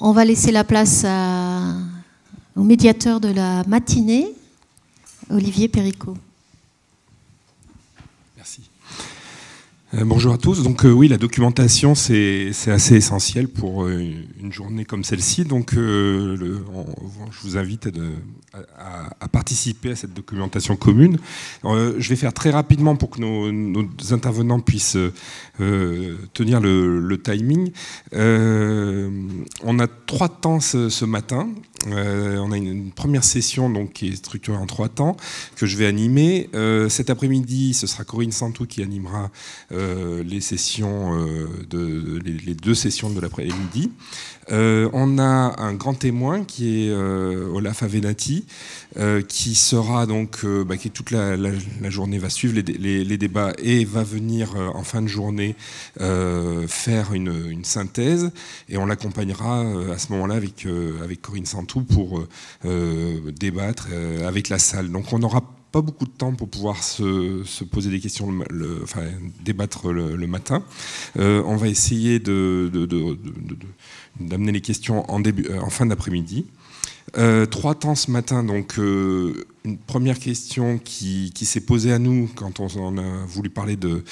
On va laisser la place au médiateur de la matinée, Olivier Péricot. Merci. Euh, bonjour à tous. Donc euh, oui, la documentation c'est assez essentiel pour euh, une journée comme celle-ci. Donc je vous invite à, participer à cette documentation commune. je vais faire très rapidement pour que nos, intervenants puissent tenir le, timing. on a trois temps ce matin. Euh, on a une, première session donc, qui est structurée en trois temps que je vais animer. Euh, cet après-midi, ce sera Corinne Santou qui animera euh, les, sessions, les, deux sessions de l'après-midi. Euh, on a un grand témoin qui est euh, Olaf Avenati, euh, qui sera donc, bah, qui toute la, journée va suivre les, débats et va venir en fin de journée faire une, synthèse. Et on l'accompagnera à ce moment-là avec, avec Corinne Santou pour débattre avec la salle. Donc on aura beaucoup de temps pour pouvoir se, poser des questions, débattre le, matin. Euh, on va essayer d'amener de, de, les questions en, début, euh, en fin d'après-midi. Euh, trois temps ce matin, donc une première question qui, s'est posée à nous quand on, a voulu parler de,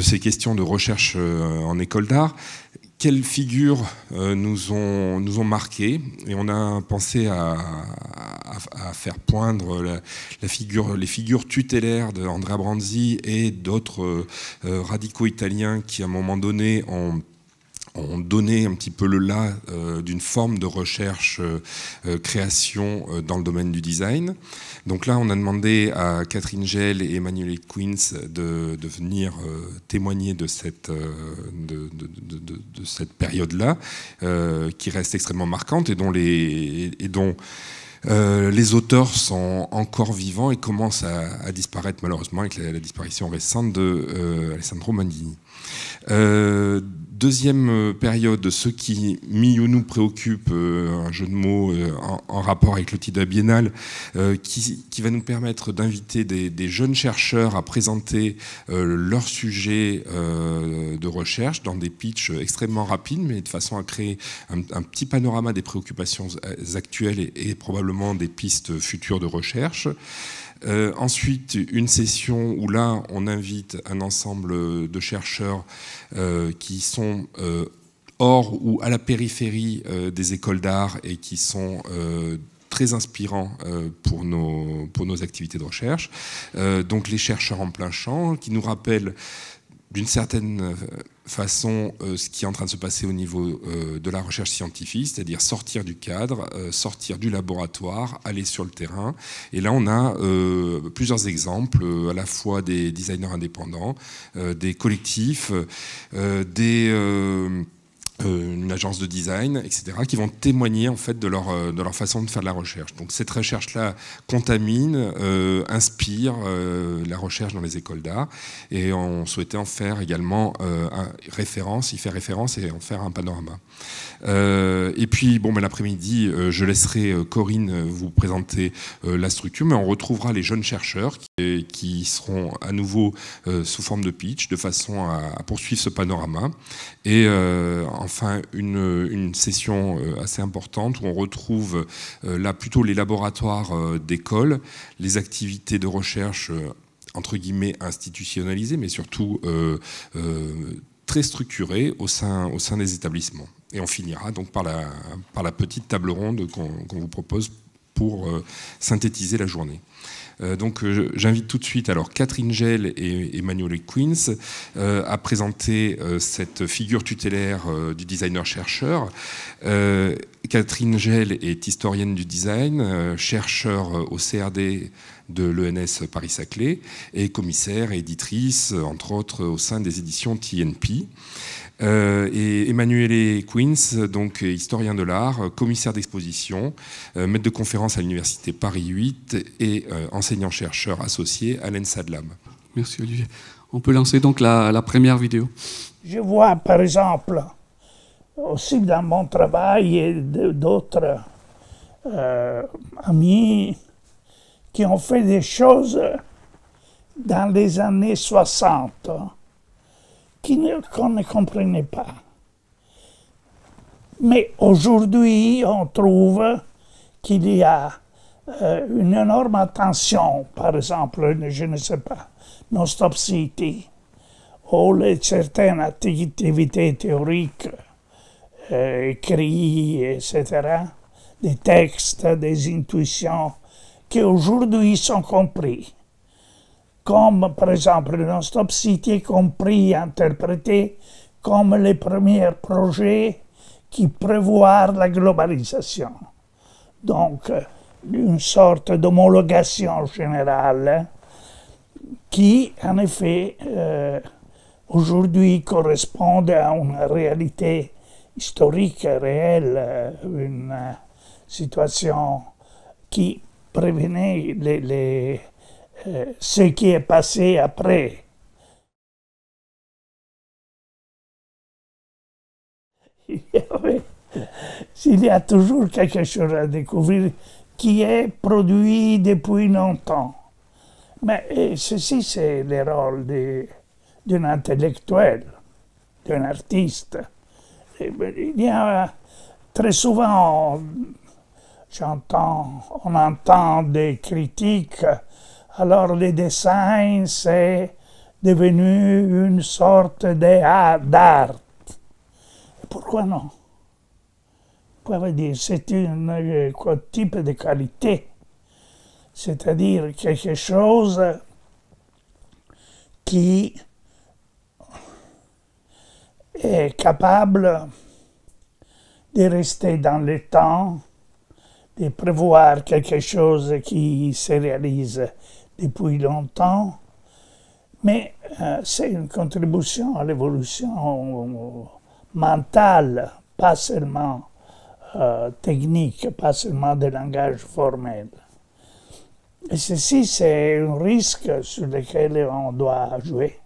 ces questions de recherche en école d'art, quelles figures euh, nous, ont, nous ont marquées et on a pensé à, faire poindre la, figure, les figures tutélaires d'Andrea Branzi et d'autres euh, radicaux italiens qui à un moment donné ont ont donné un petit peu le là euh, d'une forme de recherche euh, euh, création dans le domaine du design. Donc là, on a demandé à Catherine Gell et Emmanuel Queens de, de venir témoigner de cette, période-là, qui reste extrêmement marquante et dont les... auteurs sont encore vivants et commencent à, disparaître malheureusement avec la, disparition récente d'Alessandro Alessandro Mandini. Deuxième euh, période, ce qui, mis nous préoccupe, euh, un jeu de mots euh, en, rapport avec le titre de biennale, qui, va nous permettre d'inviter des, jeunes chercheurs à présenter leur sujet de recherche dans des pitchs extrêmement rapides, mais de façon à créer un, petit panorama des préoccupations actuelles et probablement des pistes futures de recherche. Euh, ensuite, une session où là, on invite un ensemble de chercheurs euh, qui sont euh, hors ou à la périphérie des écoles d'art et qui sont très inspirants pour nos, pour nos activités de recherche. donc les chercheurs en plein champ qui nous rappellent d'une certaine façon euh, ce qui est en train de se passer au niveau euh, de la recherche scientifique, c'est-à-dire sortir du cadre, euh, sortir du laboratoire, aller sur le terrain. Et là, on a plusieurs exemples, à la fois des designers indépendants, des collectifs, des euh, une agence de design, etc., qui vont témoigner en fait de leur, euh, de leur façon de faire de la recherche. Donc cette recherche-là contamine, euh, inspire la recherche dans les écoles d'art, et on souhaitait en faire également référence, y faire référence et en faire un panorama. et puis bon, ben, l'après-midi, je laisserai Corinne vous présenter la structure, mais on retrouvera les jeunes chercheurs qui, seront à nouveau sous forme de pitch, de façon à, poursuivre ce panorama et enfin une, session euh, assez importante où on retrouve euh, là plutôt les laboratoires euh, d'école, les activités de recherche entre guillemets institutionnalisées, mais surtout très structurées au sein, au sein des établissements. Et on finira donc par la, par la petite table ronde qu'on vous propose pour euh, synthétiser la journée. Euh, donc euh, j'invite tout de suite alors Catherine Gell et Emmanuel Queens à présenter cette figure tutélaire du designer-chercheur. Catherine Gell est historienne du design, chercheur au CRD de l'ENS Paris-Saclay et commissaire et éditrice, entre autres, au sein des éditions TNP. Euh, et Emmanuele Quins donc historien de l'art, commissaire d'exposition, euh, maître de conférence à l'université Paris 8 et euh, enseignant-chercheur associé à l'ENSADLAM. Merci Olivier. On peut lancer donc la, première vidéo. Je vois par exemple aussi dans mon travail et d'autres amis qui ont fait des choses dans les années 60 qu'on ne comprenait pas. Mais aujourd'hui, on trouve qu'il y a euh, une énorme attention, par exemple, je ne sais pas, Non-Stop City, ou certaines activités théoriques, euh, écrits, etc., des textes, des intuitions, qui aujourd'hui sont compris comme par exemple le non-stop city, compris, interprété comme les premiers projets qui prévoient la globalisation. Donc, une sorte d'homologation générale qui, en effet, euh, aujourd'hui correspond à une réalité historique réelle, une situation qui prévenait les ce qui est passé après. S'il y a toujours quelque chose à découvrir qui est produit depuis longtemps. Mais ceci, c'est le rôle d'un intellectuel, d'un artiste. Ben, il y a très souvent, j'entends, on entend des critiques alors les dessins, c'est devenu une sorte d'art. Pourquoi non veut dire C'est un euh, type de qualité, c'est-à-dire quelque chose qui est capable de rester dans le temps, de prévoir quelque chose qui se réalise depuis longtemps, mais euh, c'est une contribution à l'évolution euh, mentale, pas seulement euh, technique, pas seulement de langage formel. Et ceci, c'est un risque sur lequel on doit jouer.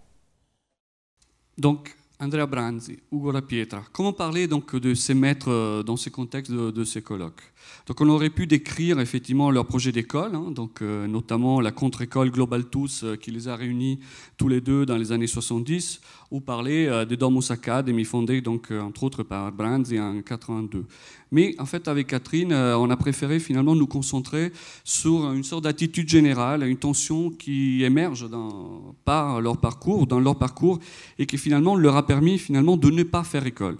Donc, Andrea Branzi, Ugo La Pietra. Comment parler donc de ces maîtres euh, dans ce contexte de, ces colloques Donc on aurait pu décrire effectivement leur projet d'école, hein, donc euh, notamment la contre-école Global Tous euh, qui les a réunis tous les deux dans les années 70 ou parler des euh, de demi-fondé fondée donc, euh, entre autres par et en 82. Mais en fait, avec Catherine, euh, on a préféré finalement nous concentrer sur une sorte d'attitude générale, une tension qui émerge dans, par leur parcours, dans leur parcours, et qui finalement leur a permis finalement de ne pas faire école.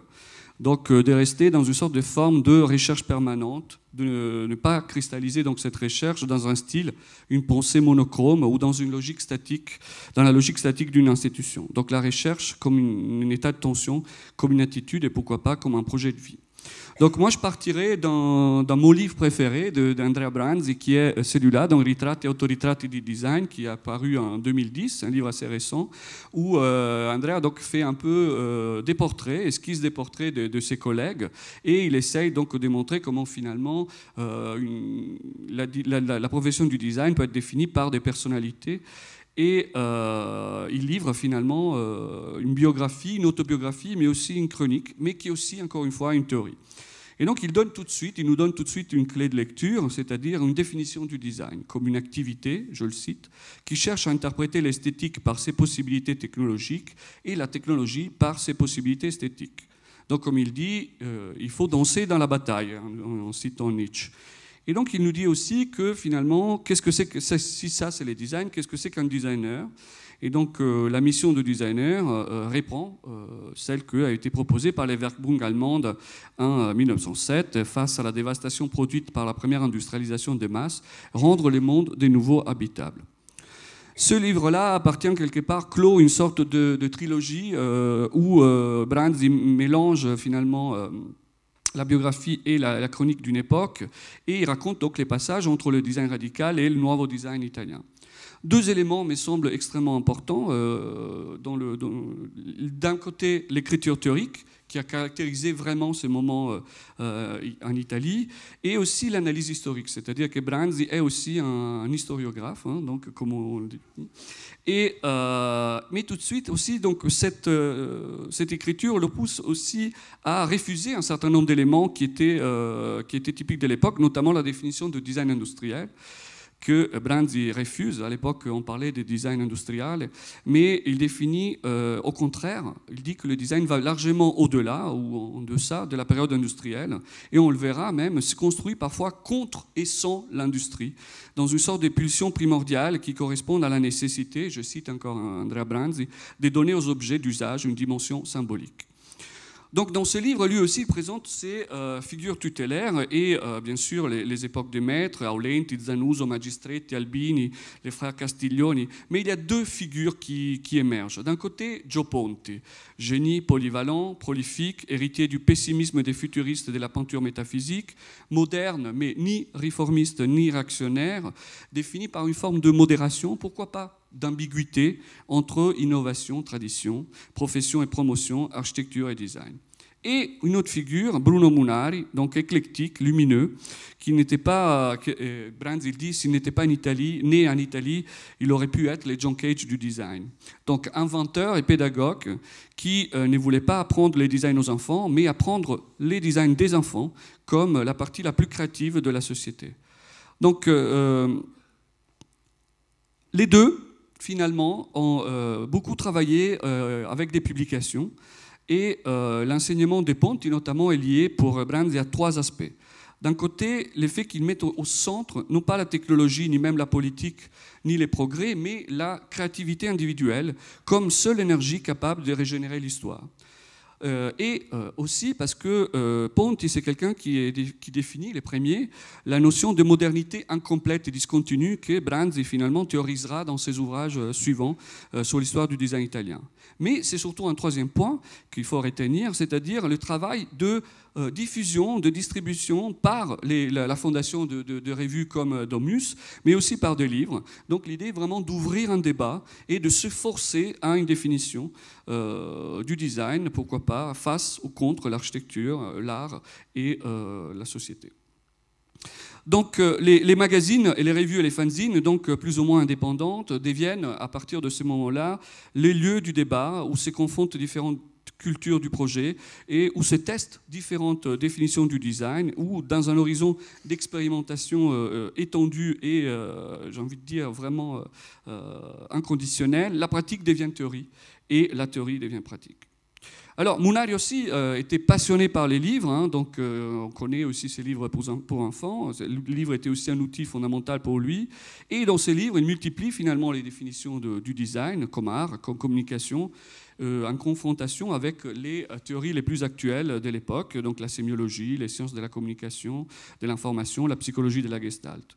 Donc euh, de rester dans une sorte de forme de recherche permanente, de ne pas cristalliser donc cette recherche dans un style, une pensée monochrome ou dans une logique statique, dans la logique statique d'une institution. Donc la recherche comme un état de tension, comme une attitude et pourquoi pas comme un projet de vie. Donc moi, je partirai dans, mon livre préféré d'Andrea Branzi, qui est euh, celui-là, donc Ritrat et Autoritrat du design, qui est apparu en 2010, un livre assez récent, où euh, Andrea donc, fait un peu euh, des portraits, esquisse des portraits de, ses collègues, et il essaye donc de montrer comment finalement la profession du design peut être définie par des personnalités et euh, il livre finalement euh, une biographie, une autobiographie, mais aussi une chronique, mais qui est aussi, encore une fois, une théorie. Et donc il donne tout de suite, il nous donne tout de suite une clé de lecture, c'est-à-dire une définition du design comme une activité, je le cite, qui cherche à interpréter l'esthétique par ses possibilités technologiques et la technologie par ses possibilités esthétiques. Donc comme il dit, euh, il faut danser dans la bataille, On hein, en citant Nietzsche. Et donc il nous dit aussi que finalement, qu'est-ce que c'est que si ça c'est les designs, qu'est-ce que c'est qu'un designer Et donc euh, la mission de designer euh, euh, reprend celle qui a été proposée par les Werkbund allemandes hein, en 1907 face à la dévastation produite par la première industrialisation des masses, rendre les mondes des nouveaux habitables. Ce livre-là appartient quelque part, clôt une sorte de, trilogie où Brands mélange finalement la biographie est la, chronique d'une époque, et il raconte donc les passages entre le design radical et le nouveau design italien. Deux éléments me semblent extrêmement importants. Euh, d'un côté, l'écriture théorique, qui a caractérisé vraiment ce moment euh, euh, en Italie, et aussi l'analyse historique, c'est-à-dire que Branzi est aussi un, historiographe, hein, donc comme on dit. Et, mais tout de suite aussi, donc, cette, cette écriture le pousse aussi à refuser un certain nombre d'éléments qui, qui étaient typiques de l'époque, notamment la définition de design industriel que Brandi refuse. À l'époque, on parlait de design industriel, mais il définit euh, au contraire, il dit que le design va largement au-delà ou en deçà de la période industrielle, et on le verra même, se construit parfois contre et sans l'industrie, dans une sorte de pulsion primordiale qui correspond à la nécessité, je cite encore Andrea Brandi, de donner aux objets d'usage une dimension symbolique. Donc dans ce livre, lui aussi présente ses euh, figures tutélaires et euh, bien sûr les, époques des maîtres, Aulenti, Zanuso, Magistretti, Albini, les frères Castiglioni. Mais il y a deux figures qui, qui émergent. D'un côté, Gioponte, génie polyvalent, prolifique, héritier du pessimisme des futuristes et de la peinture métaphysique, moderne mais ni réformiste ni réactionnaire, défini par une forme de modération, pourquoi pas d'ambiguïté entre innovation, tradition, profession et promotion, architecture et design. Et une autre figure, Bruno Munari, donc éclectique, lumineux, qui n'était pas, euh, Brands, il dit, s'il n'était pas en Italie, né en Italie, il aurait pu être le John Cage du design. Donc inventeur et pédagogue qui euh, ne voulait pas apprendre les designs aux enfants, mais apprendre les designs des enfants comme la partie la plus créative de la société. Donc euh, les deux, finalement, ont euh, beaucoup travaillé euh, avec des publications. Et euh, l'enseignement des pontes, notamment, est lié pour Brands à trois aspects. D'un côté, l'effet qu'ils mettent au centre, non pas la technologie, ni même la politique, ni les progrès, mais la créativité individuelle comme seule énergie capable de régénérer l'histoire. Euh, et euh, aussi parce que euh, Ponti, c'est quelqu'un qui, qui, définit, les premiers, la notion de modernité incomplète et discontinue que Branzi finalement théorisera dans ses ouvrages suivants sur l'histoire du design italien. Mais c'est surtout un troisième point qu'il faut retenir, c'est-à-dire le travail de euh, diffusion, de distribution par la, fondation de, revues comme euh, Domus, mais aussi par des livres. Donc l'idée est vraiment d'ouvrir un débat et de se forcer à une définition euh, du design, pourquoi pas, face ou contre l'architecture, l'art et la société. Donc euh, les, magazines et les revues et les fanzines, donc euh, plus ou moins indépendantes, deviennent à partir de ce moment-là les lieux du débat où se confrontent différentes cultures du projet et où se testent différentes euh, définitions du design, ou dans un horizon d'expérimentation étendu étendue et, j'ai envie de dire, vraiment inconditionnel, la pratique devient théorie et la théorie devient pratique. Alors, Munari aussi euh, était passionné par les livres, hein, donc euh, on connaît aussi ses livres pour, enfants. Le livre était aussi un outil fondamental pour lui. Et dans ses livres, il multiplie finalement les définitions du design comme art, comme communication, euh, en confrontation avec les théories les plus actuelles de l'époque, donc la sémiologie, les sciences de la communication, de l'information, la psychologie de la gestalt.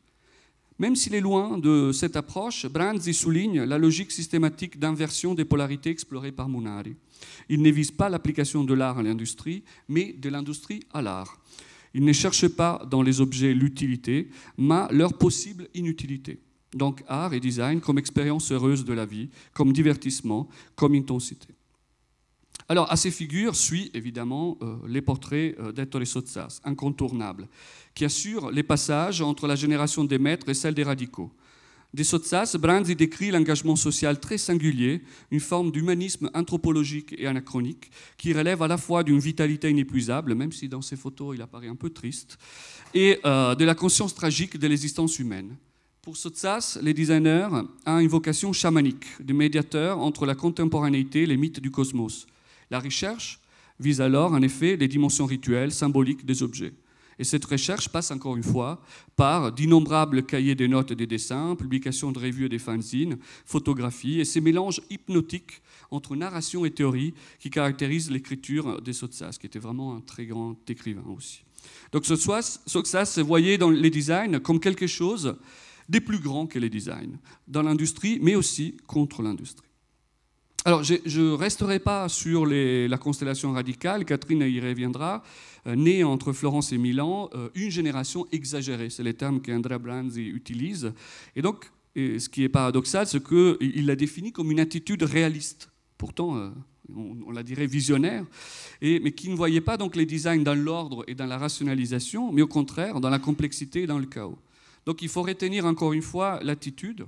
Même s'il est loin de cette approche, y souligne la logique systématique d'inversion des polarités explorées par Munari. Il ne vise pas l'application de l'art à l'industrie, mais de l'industrie à l'art. Il ne cherche pas dans les objets l'utilité, mais leur possible inutilité. Donc art et design comme expérience heureuse de la vie, comme divertissement, comme intensité. Alors, à ces figures suit évidemment euh, les portraits et euh, Sotsas, incontournables, qui assurent les passages entre la génération des maîtres et celle des radicaux. Des Sozzas, y décrit l'engagement social très singulier, une forme d'humanisme anthropologique et anachronique, qui relève à la fois d'une vitalité inépuisable, même si dans ses photos il apparaît un peu triste, et euh, de la conscience tragique de l'existence humaine. Pour Sotsas, les designers ont une vocation chamanique, de médiateur entre la contemporanéité et les mythes du cosmos. La recherche vise alors en effet les dimensions rituelles, symboliques des objets. Et cette recherche passe encore une fois par d'innombrables cahiers des notes et des dessins, publications de revues et des fanzines, photographies et ces mélanges hypnotiques entre narration et théorie qui caractérisent l'écriture de Sotsas, qui était vraiment un très grand écrivain aussi. Donc Sotsas se voyait dans les designs comme quelque chose des plus grands que les designs, dans l'industrie, mais aussi contre l'industrie. Alors, je ne resterai pas sur la constellation radicale, Catherine y reviendra. Euh, née entre Florence et Milan, euh, une génération exagérée, c'est les termes qu'Andrea Branzi utilise. Et donc, ce qui est paradoxal, c'est qu'il la définit comme une attitude réaliste. Pourtant, euh, on, la dirait visionnaire, mais qui ne voyait pas donc les designs dans l'ordre et dans la rationalisation, mais au contraire dans la complexité et dans le chaos. Donc il faut retenir encore une fois l'attitude,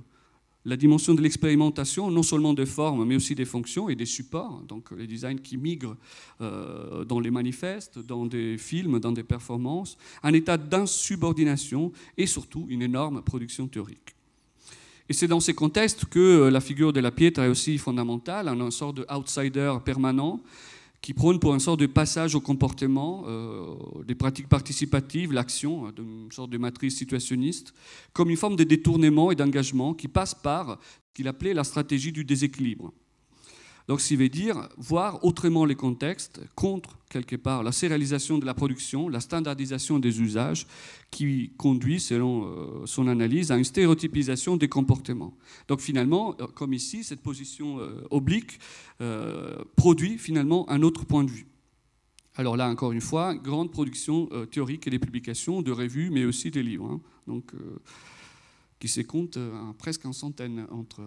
la dimension de l'expérimentation, non seulement des formes, mais aussi des fonctions et des supports, donc les designs qui migrent euh, dans les manifestes, dans des films, dans des performances, un état d'insubordination et surtout une énorme production théorique. Et c'est dans ces contextes que la figure de la piètre est aussi fondamentale, un sort de outsider permanent qui prône pour une sorte de passage au comportement, euh, des pratiques participatives, l'action, hein, une sorte de matrice situationniste, comme une forme de détournement et d'engagement qui passe par ce qu'il appelait la stratégie du déséquilibre. Donc, ça veut dire voir autrement les contextes contre, quelque part, la sérialisation de la production, la standardisation des usages, qui conduit, selon euh, son analyse, à une stéréotypisation des comportements. Donc, finalement, euh, comme ici, cette position euh, oblique produit finalement un autre point de vue. Alors là, encore une fois, grande production théorique et des publications, de revues, mais aussi des livres, hein, donc, qui se comptent presque en centaines. Entre,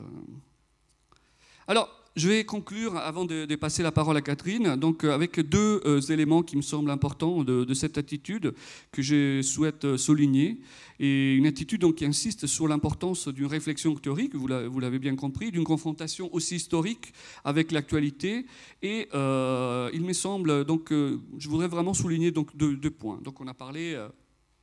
Alors, je vais conclure avant de, passer la parole à Catherine, donc euh, avec deux euh, éléments qui me semblent importants de, cette attitude que je souhaite euh, souligner, et une attitude donc qui insiste sur l'importance d'une réflexion théorique, vous l'avez bien compris, d'une confrontation aussi historique avec l'actualité, et il me semble donc je voudrais vraiment souligner donc deux, deux points. Donc on a parlé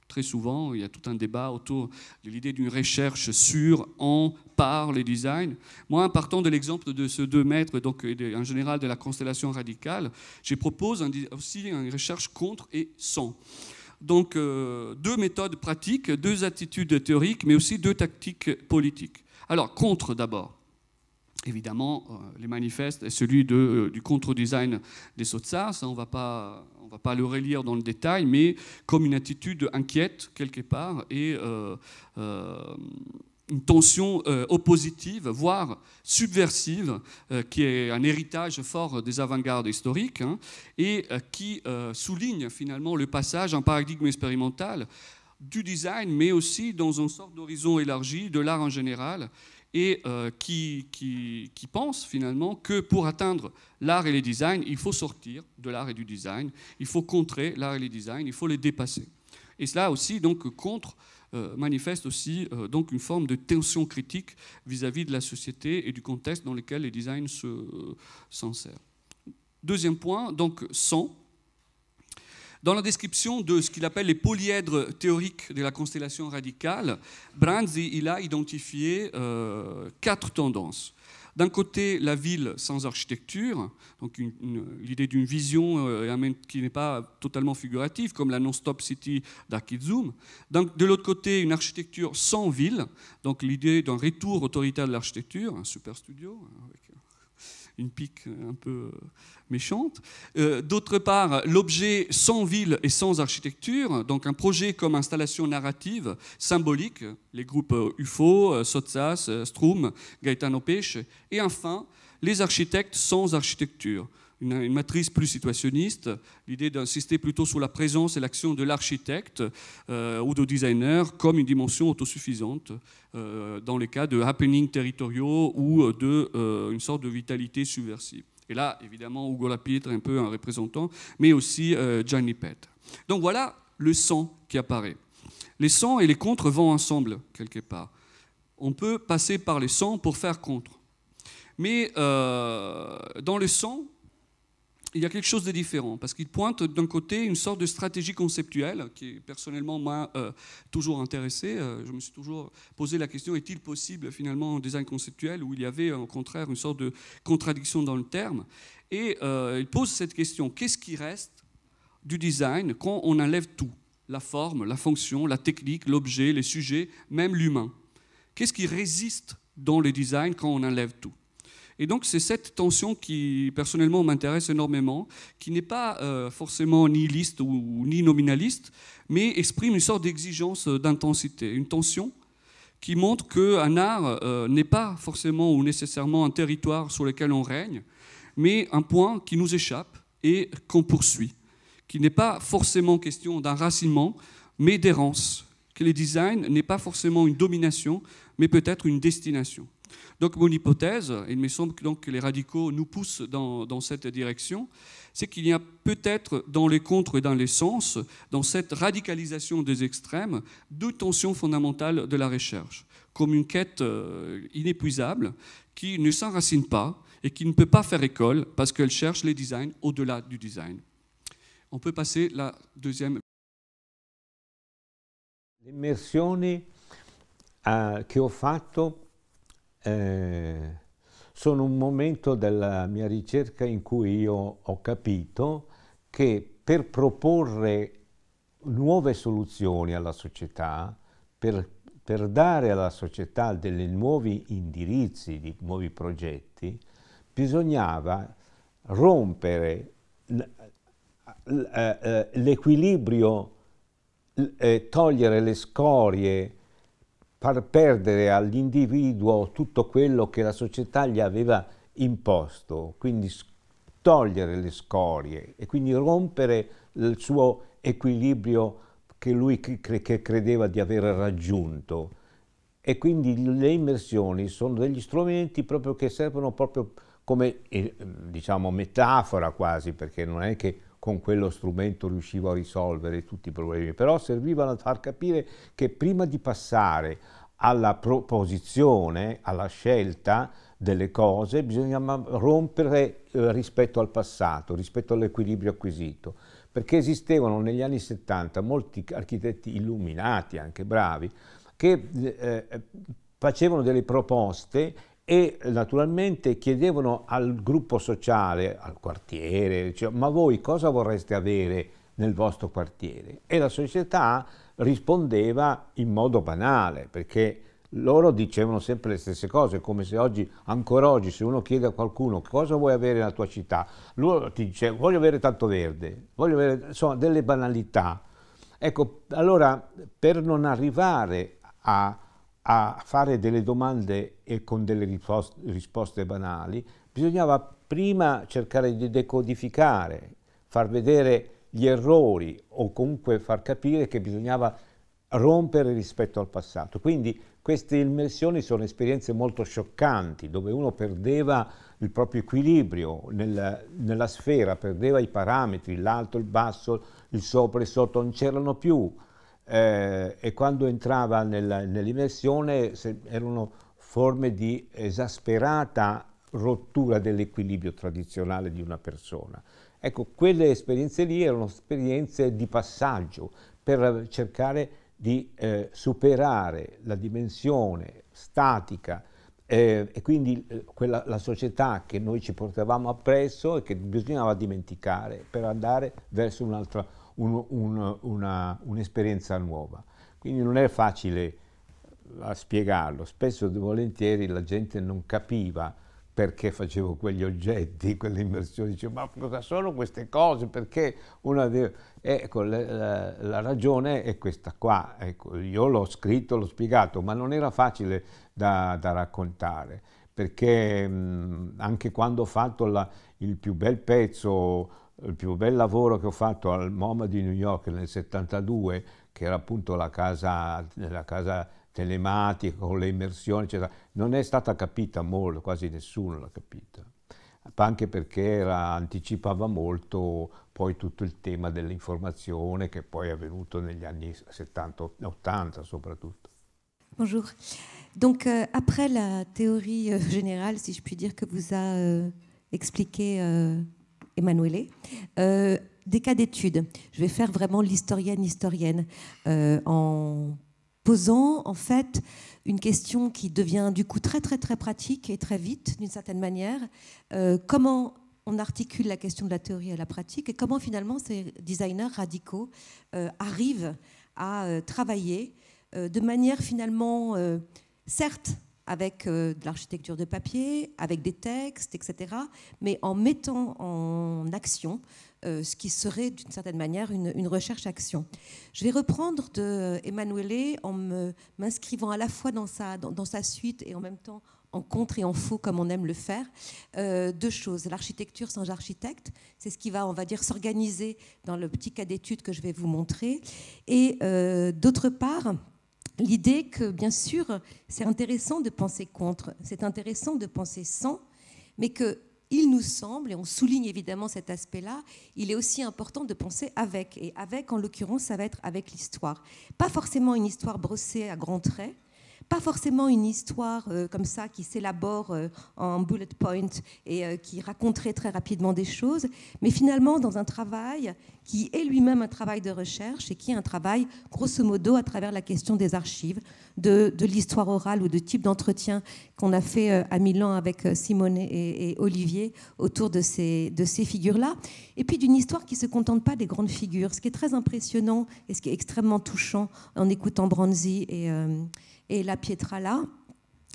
Très souvent, il y a tout un débat autour de l'idée d'une recherche sur, en, par les designs. Moi, partant de l'exemple de ce deux mètres, donc en général de la constellation radicale, je propose aussi une recherche contre et sans. Donc, euh, deux méthodes pratiques, deux attitudes théoriques, mais aussi deux tactiques politiques. Alors, contre d'abord évidemment, euh, les manifestes et celui euh, du contre-design des Sotsar. on ne va pas le relire dans le détail, mais comme une attitude inquiète quelque part et euh, une tension oppositive, voire subversive, qui est un héritage fort des avant-gardes historiques hein, et qui souligne finalement le passage en paradigme expérimental du design, mais aussi dans une sorte d'horizon élargi de l'art en général, et euh, qui, qui, pense finalement que pour atteindre l'art et les designs, il faut sortir de l'art et du design, il faut contrer l'art et les designs, il faut les dépasser. Et cela aussi, donc, contre, euh, manifeste aussi euh, donc une forme de tension critique vis-à-vis -vis de la société et du contexte dans lequel les designs s'en servent. Deuxième point, donc, sans dans la description de ce qu'il appelle les polyèdres théoriques de la constellation radicale, Branzi il a identifié euh, quatre tendances. D'un côté, la ville sans architecture, donc l'idée d'une vision euh, qui n'est pas totalement figurative, comme la non-stop city d'Akizum. De l'autre côté, une architecture sans ville, donc l'idée d'un retour autoritaire de l'architecture, un super studio euh, une pique un peu euh, méchante. Euh, d'autre part, l'objet sans ville et sans architecture, donc un projet comme installation narrative, symbolique, les groupes UFO, euh, Sotsas, Strum, Gaetano Pesce, et enfin, les architectes sans architecture une, matrice plus situationniste, l'idée d'insister plutôt sur la présence et l'action de l'architecte euh, ou de designer comme une dimension autosuffisante euh, dans les cas de happening territoriaux ou euh, de une sorte de vitalité subversive. Et là, évidemment, Hugo Lapietre est un peu un représentant, mais aussi Gianni Pett. Donc voilà le sang qui apparaît. Les sangs et les contres vont ensemble, quelque part. On peut passer par les sangs pour faire contre. Mais dans le sang, il y a quelque chose de différent, parce qu'il pointe d'un côté une sorte de stratégie conceptuelle qui personnellement m'a euh, toujours intéressé. Euh, je me suis toujours posé la question, est-il possible finalement un design conceptuel où il y avait au contraire une sorte de contradiction dans le terme Et euh, il pose cette question, qu'est-ce qui reste du design quand on enlève tout La forme, la fonction, la technique, l'objet, les sujets, même l'humain. Qu'est-ce qui résiste dans le design quand on enlève tout et donc c'est cette tension qui personnellement m'intéresse énormément, qui n'est pas euh, forcément nihiliste ou, ni nominaliste, mais exprime une sorte d'exigence euh, d'intensité, une tension qui montre qu'un art euh, n'est pas forcément ou nécessairement un territoire sur lequel on règne, mais un point qui nous échappe et qu'on poursuit, qui n'est pas forcément question d'un racinement, mais d'errance, que le design n'est pas forcément une domination, mais peut-être une destination. Donc mon hypothèse, il me semble donc que les radicaux nous poussent dans, dans cette direction, c'est qu'il y a peut-être dans les contres et dans les sens, dans cette radicalisation des extrêmes, deux tensions fondamentales de la recherche, comme une quête euh, inépuisable qui ne s'enracine pas et qui ne peut pas faire école parce qu'elle cherche les designs au-delà du design. On peut passer la deuxième. L'immersione euh, che ho eh, sono un momento della mia ricerca in cui io ho capito che per proporre nuove soluzioni alla società, per, per dare alla società dei nuovi indirizzi, di nuovi progetti, bisognava rompere eh, eh, l'equilibrio, eh, togliere le scorie far perdere all'individuo tutto quello che la società gli aveva imposto, quindi togliere le scorie e quindi rompere il suo equilibrio che lui cre che credeva di aver raggiunto. E quindi le immersioni sono degli strumenti proprio che servono proprio come eh, diciamo, metafora quasi, perché non è che con quello strumento riuscivo a risolvere tutti i problemi, però servivano a far capire che prima di passare alla proposizione, alla scelta delle cose, bisognava rompere eh, rispetto al passato, rispetto all'equilibrio acquisito, perché esistevano negli anni 70 molti architetti illuminati, anche bravi, che eh, eh facevano delle proposte e naturalmente chiedevano al gruppo sociale, al quartiere, cioè, ma voi cosa vorreste avere nel vostro quartiere? E la società rispondeva in modo banale, perché loro dicevano sempre le stesse cose, come se oggi, ancora oggi, se uno chiede a qualcuno cosa vuoi avere nella tua città, lui ti dice voglio avere tanto verde, voglio avere, insomma, delle banalità. Ecco, allora, per non arrivare a a fare delle domande e con delle risposte, banali, bisognava prima cercare di decodificare, far vedere gli errori o comunque far capire che bisognava rompere rispetto al passato. Quindi queste immersioni sono esperienze molto scioccanti, dove uno perdeva il proprio equilibrio nel, nella sfera, perdeva i parametri, l'alto, il basso, il sopra e il sotto, non c'erano più eh, e quando entrava nel, nell'immersione erano forme di esasperata rottura dell'equilibrio tradizionale di una persona. Ecco, quelle esperienze lì erano esperienze di passaggio per cercare di eh, superare la dimensione statica eh, e quindi eh, quella, la società che noi ci portavamo appresso e che bisognava dimenticare per andare verso un'altra un, un, una, un'esperienza nuova. Quindi non è facile eh, spiegarlo, spesso e volentieri la gente non capiva perché facevo quegli oggetti, quelle immersioni, dicevo ma cosa sono queste cose, perché una de... Ecco, la, la, la, ragione è questa qua, ecco, io l'ho scritto, l'ho spiegato, ma non era facile da, da raccontare, perché mh, anche quando ho fatto la, il più bel pezzo, il più bel lavoro che ho fatto al MoMA di New York nel 72, che era appunto la casa, la casa telematica con le immersioni, eccetera, non è stata capita molto, quasi nessuno l'ha capita, anche perché era, anticipava molto poi tutto il tema dell'informazione che poi è avvenuto negli anni 70-80 soprattutto. Bonjour. Donc, euh, après la théorie euh, générale, si je puis dire, che vous a euh, expliqué euh, Emmanuelle, euh, des cas d'études. Je vais faire vraiment l'historienne historienne euh, en posant en fait une question qui devient du coup très très très pratique et très vite d'une certaine manière. Euh, comment on articule la question de la théorie à la pratique et comment finalement ces designers radicaux arrivent à travailler de manière finalement certes avec euh, de l'architecture de papier, avec des textes, etc., mais en mettant en action euh, ce qui serait d'une certaine manière une, recherche-action. Je vais reprendre de e en m'inscrivant à la fois dans sa, dans, sa suite et en même temps en contre et en faux, comme on aime le faire, euh, deux choses. L'architecture sans architecte, c'est ce qui va, on va dire, s'organiser dans le petit cas d'étude que je vais vous montrer. Et d'autre part, l'idée que, bien sûr, c'est intéressant de penser contre, c'est intéressant de penser sans, mais que il nous semble, et on souligne évidemment cet aspect-là, il est aussi important de penser avec. Et avec, en l'occurrence, ça va être avec l'histoire. Pas forcément une histoire brossée à grands traits, pas forcément une histoire euh, comme ça qui s'élabore euh, en bullet point et euh, qui raconterait très rapidement des choses, mais finalement dans un travail qui est lui-même un travail de recherche et qui est un travail grosso modo à travers la question des archives, de, l'histoire orale ou de type d'entretien qu'on a fait à Milan avec Simone et, Olivier autour de ces, de ces figures-là, et puis d'une histoire qui ne se contente pas des grandes figures, ce qui est très impressionnant et ce qui est extrêmement touchant en écoutant Branzi et et La là,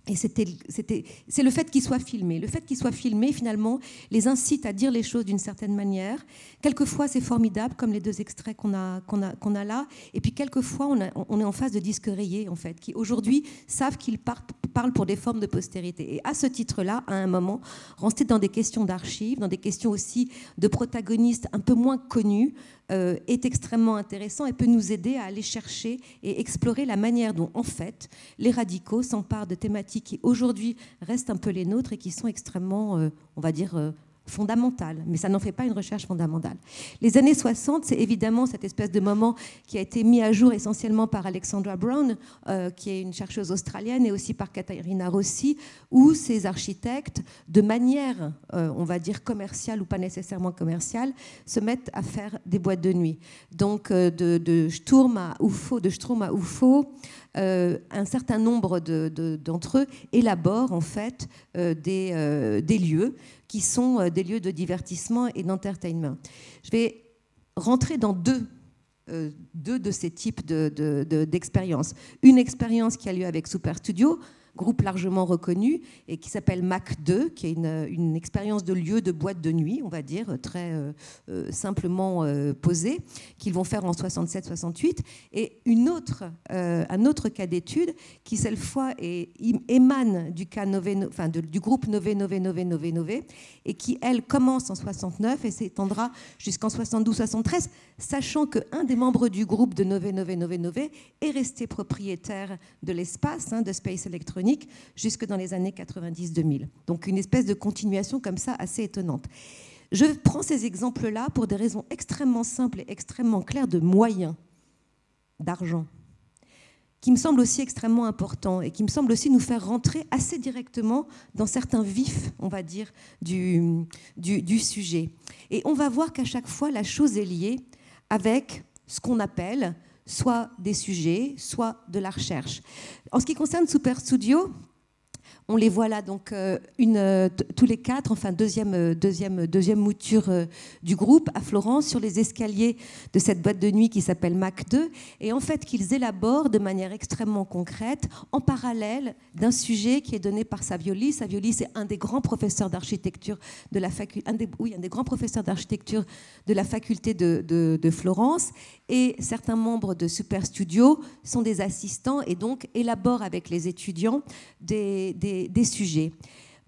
Et c'est le fait qu'il soit filmé. Le fait qu'il soit filmé, finalement, les incite à dire les choses d'une certaine manière. Quelquefois, c'est formidable, comme les deux extraits qu'on a, a, a, là. Et puis, quelquefois, on, est en face de disques rayés, en fait, qui aujourd'hui savent qu'ils parlent pour des formes de postérité. Et à ce titre-là, à un moment, rentrer dans des questions d'archives, dans des questions aussi de protagonistes un peu moins connus, euh, est extrêmement intéressant et peut nous aider à aller chercher et explorer la manière dont, en fait, les radicaux s'emparent de thématiques qui, aujourd'hui, restent un peu les nôtres et qui sont extrêmement, euh, on va dire, euh, fondamentale, mais ça n'en fait pas une recherche fondamentale. Les années 60, c'est évidemment cette espèce de moment qui a été mis à jour essentiellement par Alexandra Brown, euh, qui est une chercheuse australienne, et aussi par Katharina Rossi, où ces architectes, de manière, euh, on va dire, commerciale ou pas nécessairement commerciale, se mettent à faire des boîtes de nuit. Donc euh, de, de Sturm à Ufo, de Sturm à Ufo, euh, un certain nombre d'entre eux élaborent en fait euh, euh, des, lieux qui sont des lieux de divertissement et d'entertainment. Je vais rentrer dans deux de ces types d'expériences. une expérience qui a lieu avec Superstudio groupe largement reconnu et qui s'appelle Mac 2, qui est une, expérience de lieu de boîte de nuit, on va dire, très euh, euh, simplement euh, posée, qu'ils vont faire en 67-68. Et une autre, un autre cas d'étude qui, cette fois, émane du, cas nové, enfin, du groupe Nové, Nové, Nové, Nové, Nové, et qui, elle, commence en 69 et s'étendra jusqu'en 72-73 sachant qu'un des membres du groupe de Nové Nové Nové Nové est resté propriétaire de l'espace, hein, de Space Electronic, jusque dans les années 90-2000. Donc une espèce de continuation comme ça assez étonnante. Je prends ces exemples-là pour des raisons extrêmement simples et extrêmement claires de moyens, d'argent, qui me semblent aussi extrêmement importants et qui me semblent aussi nous faire rentrer assez directement dans certains vifs, on va dire, du, du sujet. Et on va voir qu'à chaque fois, la chose est liée avec ce qu'on appelle soit des sujets, soit de la recherche. En ce qui concerne Super Studio, on les voit là, donc euh, une, euh, tous les quatre, enfin deuxième, euh, deuxième, deuxième mouture du groupe à Florence, sur les escaliers de cette boîte de nuit qui s'appelle Mac 2, et en fait qu'ils élaborent de manière extrêmement concrète, en parallèle d'un sujet qui est donné par Savioli. Savioli, c'est un des grands professeurs d'architecture de la faculté, oui, un des grands professeurs d'architecture de la faculté de, Florence, et certains membres de Super Studio sont des assistants et donc élaborent avec les étudiants des sujets.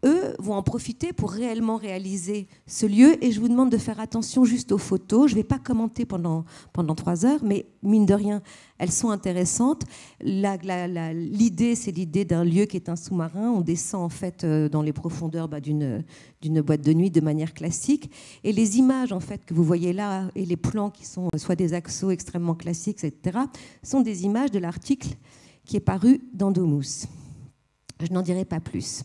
Eux vont en profiter pour réellement réaliser ce lieu et je vous demande de faire attention juste aux photos. Je ne vais pas commenter pendant, pendant trois heures, mais mine de rien, elles sont intéressantes. L'idée, c'est l'idée d'un lieu qui est un sous-marin. On descend en fait euh, dans les profondeurs bah, d'une boîte de nuit de manière classique. Et les images en fait que vous voyez là et les plans qui sont euh, soit des axos extrêmement classiques, etc., sont des images de l'article qui est paru dans Domus. Je n'en dirai pas plus.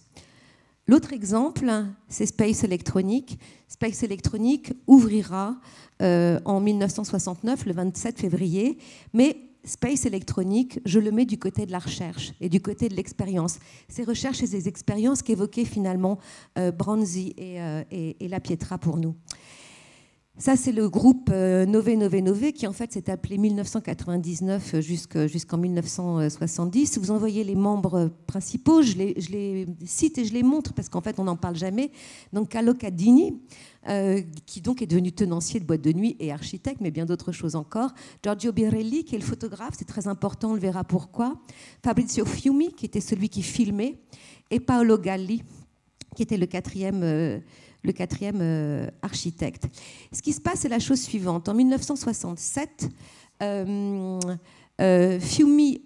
L'autre exemple, c'est Space Electronic. Space Electronique ouvrira euh, en 1969, le 27 février, mais Space Electronic, je le mets du côté de la recherche et du côté de l'expérience. Ces recherches et ces expériences qu'évoquaient finalement euh, Branzi et, euh, et La Pietra pour nous. Ça, c'est le groupe euh, Nové Nové Nové qui, en fait, s'est appelé 1999 euh, jusqu'en 1970. Vous en voyez les membres principaux, je les, les cite et je les montre parce qu'en fait, on n'en parle jamais. Donc, Carlo Cadini, euh, qui donc est devenu tenancier de boîte de nuit et architecte, mais bien d'autres choses encore. Giorgio Birelli, qui est le photographe, c'est très important, on le verra pourquoi. Fabrizio Fiumi, qui était celui qui filmait. Et Paolo Galli, qui était le quatrième le quatrième euh, architecte. Ce qui se passe, c'est la chose suivante. En 1967, euh,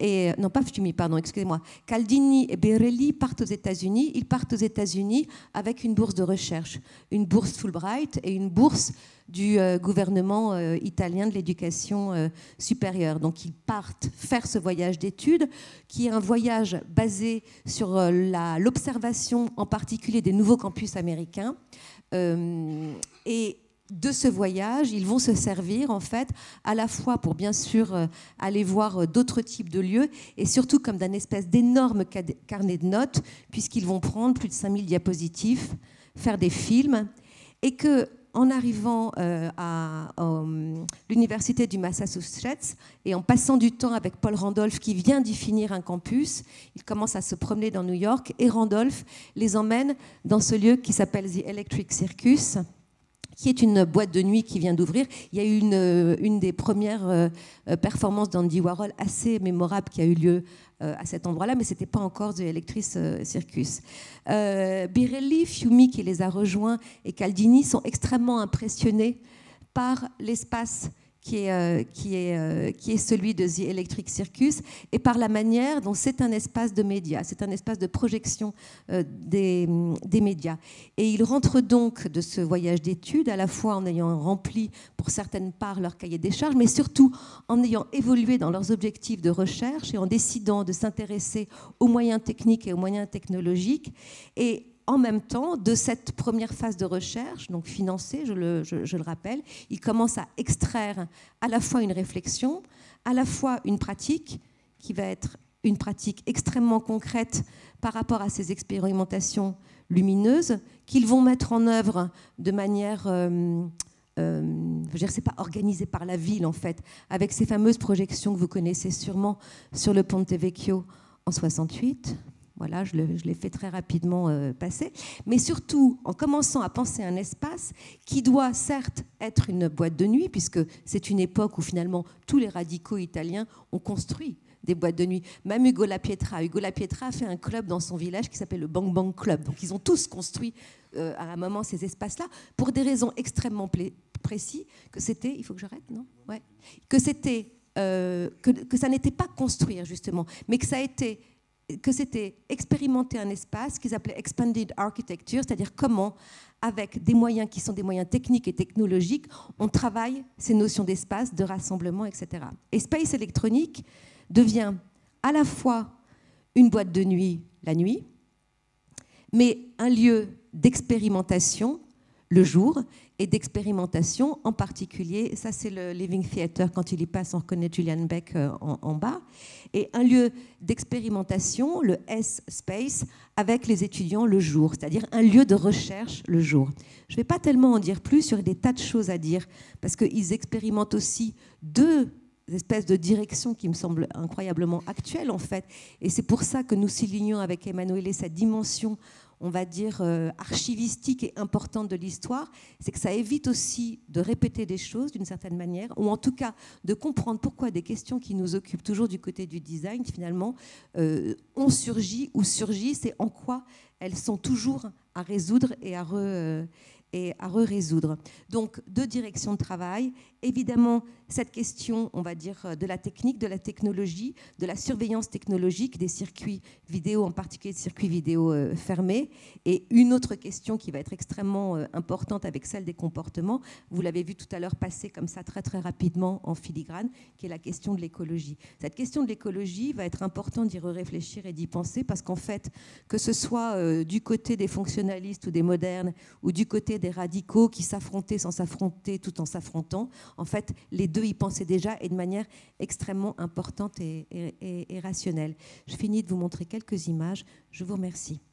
et non pas Fiumi, pardon, excusez-moi. Caldini et Berelli partent aux États-Unis. Ils partent aux États-Unis avec une bourse de recherche, une bourse Fulbright et une bourse du euh, gouvernement euh, italien de l'éducation supérieure. Donc ils partent faire ce voyage d'études, qui est un voyage basé sur l'observation en particulier des nouveaux campus américains. et de ce voyage, ils vont se servir en fait à la fois pour bien sûr euh, aller voir euh, d'autres types de lieux et surtout comme d'un espèce d'énorme carnet de notes puisqu'ils vont prendre plus de 5000 diapositives, faire des films et que en arrivant euh, à, l'université du Massachusetts et en passant du temps avec Paul Randolph qui vient d'y finir un campus, ils commencent à se promener dans New York et Randolph les emmène dans ce lieu qui s'appelle The Electric Circus qui est une boîte de nuit qui vient d'ouvrir. Il y a eu une, euh, des premières euh, euh, performances d'Andy Warhol assez mémorable qui a eu lieu à cet endroit-là, mais ce n'était pas encore The Electric Circus. Birelli, Fiumi qui les a rejoints et Caldini sont extrêmement impressionnés par l'espace qui est, euh, qui, est, euh, qui est celui de The Electric Circus, et par la manière dont c'est un espace de médias, c'est un espace de projection euh, des, médias. Et ils rentrent donc de ce voyage d'études, à la fois en ayant rempli pour certaines parts leur cahier des charges, mais surtout en ayant évolué dans leurs objectifs de recherche et en décidant de s'intéresser aux moyens techniques et aux moyens technologiques. Et en même temps de cette première phase de recherche, donc financée, je le, rappelle, il commence à extraire à la fois une réflexion, à la fois une pratique, qui va être une pratique extrêmement concrète par rapport à ces expérimentations lumineuses, qu'ils vont mettre en œuvre de manière... Euh, euh, je ne sais pas organisée par la ville en fait, avec ces fameuses projections que vous connaissez sûrement sur le Ponte Vecchio en 68, voilà, je l'ai fait très rapidement euh, passer. Mais surtout, en commençant à penser un espace qui doit certes être une boîte de nuit, puisque c'est une époque où finalement tous les radicaux italiens ont construit des boîtes de nuit. Même Hugo Lapietra. Hugo Lapietra a fait un club dans son village qui s'appelle le Bang Bang Club. Donc ils ont tous construit euh, à un moment ces espaces-là pour des raisons extrêmement précises que c'était. Il faut que j'arrête, non Ouais. Que c'était. Euh, que, que ça n'était pas construire justement, mais que ça a été que c'était expérimenter un espace qu'ils appelaient expanded architecture, c'est-à-dire comment, avec des moyens qui sont des moyens techniques et technologiques, on travaille ces notions d'espace, de rassemblement, etc. Et Space électronique devient à la fois une boîte de nuit la nuit, mais un lieu d'expérimentation le jour et d'expérimentation en particulier. Ça, c'est le Living Theatre, Quand il y passe, on reconnaît Julian Beck euh, en, bas. Et un lieu d'expérimentation, le S-Space, avec les étudiants le jour, c'est-à-dire un lieu de recherche le jour. Je ne vais pas tellement en dire plus sur des tas de choses à dire, parce qu'ils expérimentent aussi deux espèces de directions qui me semblent incroyablement actuelles en fait. Et c'est pour ça que nous soulignons avec Emmanuel et sa dimension on va dire, euh, archivistique et importante de l'histoire, c'est que ça évite aussi de répéter des choses d'une certaine manière, ou en tout cas de comprendre pourquoi des questions qui nous occupent toujours du côté du design, finalement, euh, ont surgi ou surgissent et en quoi elles sont toujours à résoudre et à, re, euh, et à re-résoudre. Donc, deux directions de travail. Évidemment, cette question, on va dire, euh, de la technique, de la technologie, de la surveillance technologique des circuits vidéo, en particulier des circuits vidéo euh, fermés. Et une autre question qui va être extrêmement euh, importante avec celle des comportements, vous l'avez vu tout à l'heure passer comme ça très très rapidement en filigrane, qui est la question de l'écologie. Cette question de l'écologie va être importante d'y réfléchir et d'y penser parce qu'en fait, que ce soit du côté des fonctionnalistes ou des modernes ou du côté des radicaux qui s'affrontaient sans s'affronter tout en s'affrontant. En fait, les deux y pensaient déjà et de manière extrêmement importante et, rationnelle. Je finis de vous montrer quelques images. Je vous remercie.